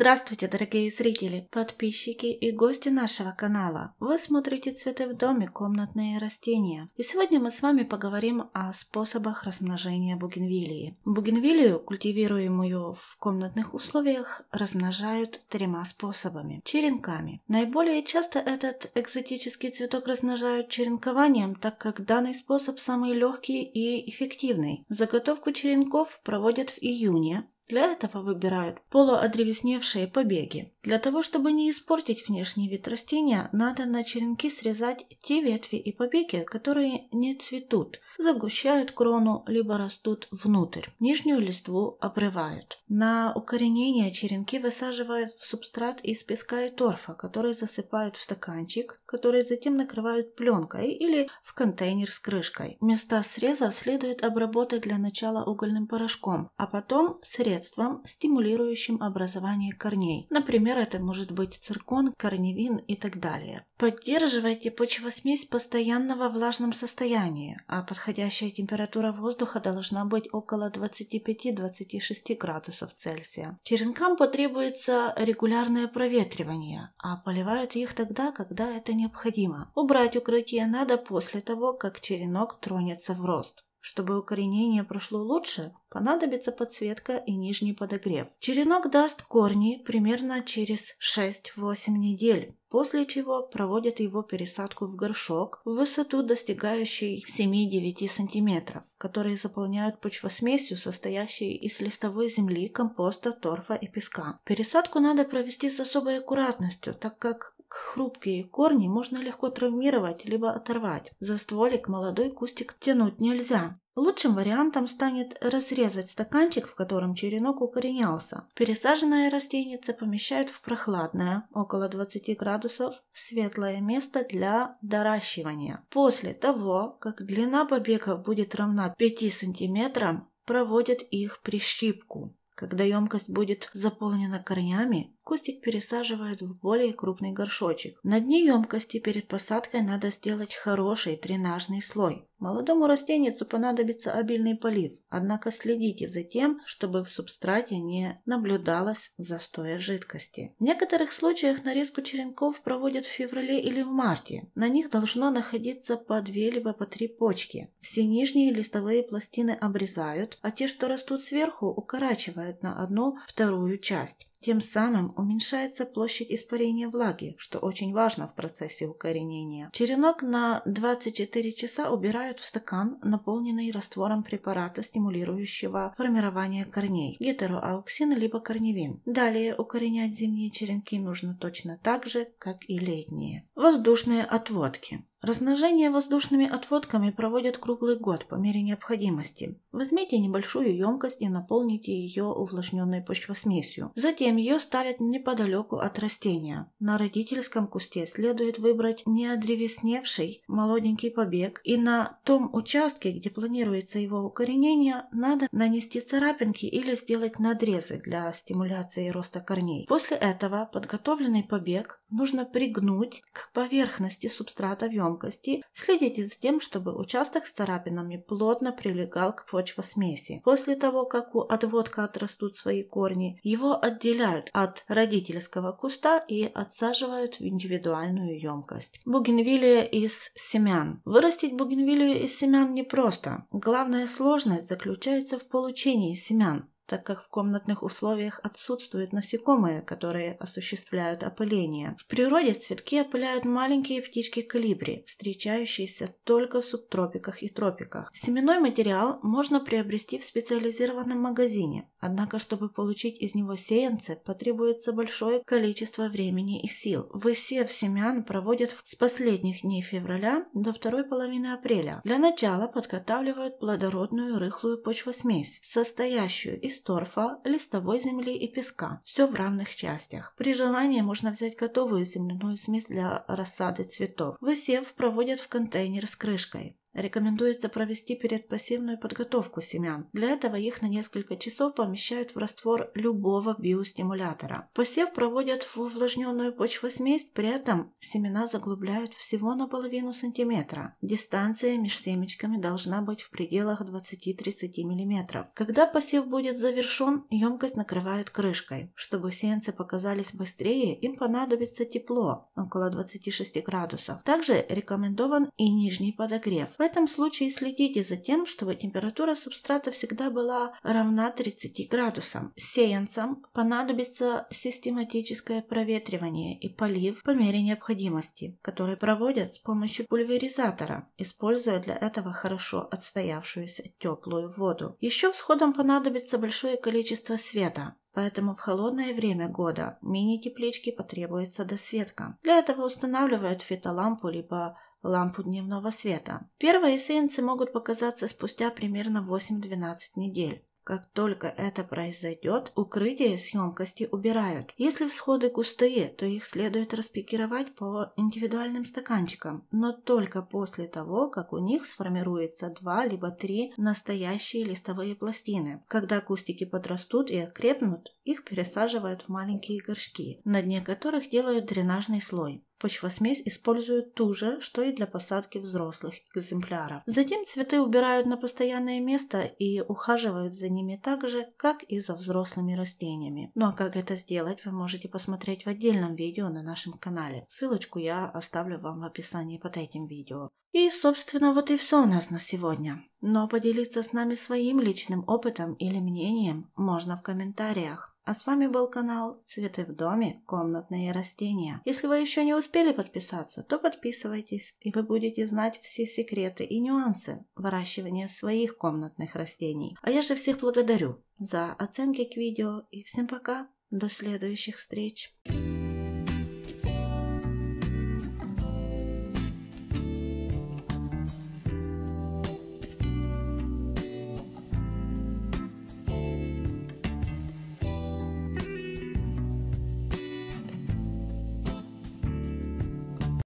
Здравствуйте, дорогие зрители, подписчики и гости нашего канала. Вы смотрите «Цветы в доме. Комнатные растения». И сегодня мы с вами поговорим о способах размножения бугенвилии. Бугенвилию, культивируемую в комнатных условиях, размножают тремя способами. Черенками. Наиболее часто этот экзотический цветок размножают черенкованием, так как данный способ самый легкий и эффективный. Заготовку черенков проводят в июне, для этого выбирают полуодревесневшие побеги. Для того, чтобы не испортить внешний вид растения, надо на черенки срезать те ветви и побеги, которые не цветут, загущают крону, либо растут внутрь. Нижнюю листву обрывают. На укоренение черенки высаживают в субстрат из песка и торфа, который засыпают в стаканчик, который затем накрывают пленкой или в контейнер с крышкой. Места срезов следует обработать для начала угольным порошком, а потом средством, стимулирующим образование корней, например, Например, это может быть циркон, корневин и так далее. Поддерживайте почвосмесь постоянно во влажном состоянии, а подходящая температура воздуха должна быть около 25-26 градусов Цельсия. Черенкам потребуется регулярное проветривание, а поливают их тогда, когда это необходимо. Убрать укрытие надо после того, как черенок тронется в рост. Чтобы укоренение прошло лучше, понадобится подсветка и нижний подогрев. Черенок даст корни примерно через 6-8 недель, после чего проводят его пересадку в горшок в высоту, достигающей 7-9 см, которые заполняют почвосмесью, состоящей из листовой земли, компоста, торфа и песка. Пересадку надо провести с особой аккуратностью, так как хрупкие корни можно легко травмировать либо оторвать. За стволик молодой кустик тянуть нельзя. Лучшим вариантом станет разрезать стаканчик, в котором черенок укоренялся. Пересаженное растение помещают в прохладное, около 20 градусов, светлое место для доращивания. После того, как длина побегов будет равна 5 сантиметрам, проводят их прищипку. Когда емкость будет заполнена корнями, Кустик пересаживают в более крупный горшочек. На дне емкости перед посадкой надо сделать хороший дренажный слой. Молодому растенецу понадобится обильный полив, однако следите за тем, чтобы в субстрате не наблюдалось застоя жидкости. В некоторых случаях нарезку черенков проводят в феврале или в марте. На них должно находиться по две либо по три почки. Все нижние листовые пластины обрезают, а те, что растут сверху, укорачивают на одну-вторую часть. Тем самым уменьшается площадь испарения влаги, что очень важно в процессе укоренения. Черенок на 24 часа убирают в стакан, наполненный раствором препарата, стимулирующего формирование корней, гетероауксин либо корневин. Далее укоренять зимние черенки нужно точно так же, как и летние. Воздушные отводки. Размножение воздушными отводками проводят круглый год по мере необходимости. Возьмите небольшую емкость и наполните ее увлажненной почвосмесью. Затем ее ставят неподалеку от растения. На родительском кусте следует выбрать неодревесневший молоденький побег и на том участке, где планируется его укоренение, надо нанести царапинки или сделать надрезы для стимуляции роста корней. После этого подготовленный побег нужно пригнуть к поверхности субстрата в емкости емкости, следите за тем, чтобы участок с царапинами плотно прилегал к почвосмеси. После того, как у отводка отрастут свои корни, его отделяют от родительского куста и отсаживают в индивидуальную емкость. Бугенвилия из семян. Вырастить бугенвилию из семян непросто. Главная сложность заключается в получении семян так как в комнатных условиях отсутствуют насекомые, которые осуществляют опыление. В природе цветки опыляют маленькие птички-калибри, встречающиеся только в субтропиках и тропиках. Семенной материал можно приобрести в специализированном магазине, однако, чтобы получить из него сеянцы, потребуется большое количество времени и сил. Высев семян проводят с последних дней февраля до второй половины апреля. Для начала подготавливают плодородную рыхлую почвосмесь, состоящую из из торфа, листовой земли и песка. Все в равных частях. При желании можно взять готовую земляную смесь для рассады цветов. Высев проводят в контейнер с крышкой. Рекомендуется провести предпосевную подготовку семян. Для этого их на несколько часов помещают в раствор любого биостимулятора. Посев проводят в увлажненную почвосмесь, при этом семена заглубляют всего на половину сантиметра. Дистанция между семечками должна быть в пределах 20-30 мм. Когда посев будет завершен, емкость накрывают крышкой. Чтобы сеянцы показались быстрее, им понадобится тепло, около 26 градусов. Также рекомендован и нижний подогрев. В этом случае следите за тем, чтобы температура субстрата всегда была равна 30 градусам. Сеянцам понадобится систематическое проветривание и полив по мере необходимости, который проводят с помощью пульверизатора, используя для этого хорошо отстоявшуюся теплую воду. Еще всходом понадобится большое количество света, Поэтому в холодное время года мини-тепличке потребуется досветка. Для этого устанавливают фитолампу либо лампу дневного света. Первые сеянцы могут показаться спустя примерно 8-12 недель. Как только это произойдет, укрытие с емкости убирают. Если всходы густые, то их следует распикировать по индивидуальным стаканчикам, но только после того, как у них сформируется два либо три настоящие листовые пластины. Когда кустики подрастут и окрепнут, их пересаживают в маленькие горшки, на дне которых делают дренажный слой. Почвосмесь используют ту же, что и для посадки взрослых экземпляров. Затем цветы убирают на постоянное место и ухаживают за ними так же, как и за взрослыми растениями. Ну а как это сделать, вы можете посмотреть в отдельном видео на нашем канале. Ссылочку я оставлю вам в описании под этим видео. И, собственно, вот и все у нас на сегодня. Но поделиться с нами своим личным опытом или мнением можно в комментариях. А с вами был канал «Цветы в доме. Комнатные растения». Если вы еще не успели подписаться, то подписывайтесь, и вы будете знать все секреты и нюансы выращивания своих комнатных растений. А я же всех благодарю за оценки к видео, и всем пока, до следующих встреч!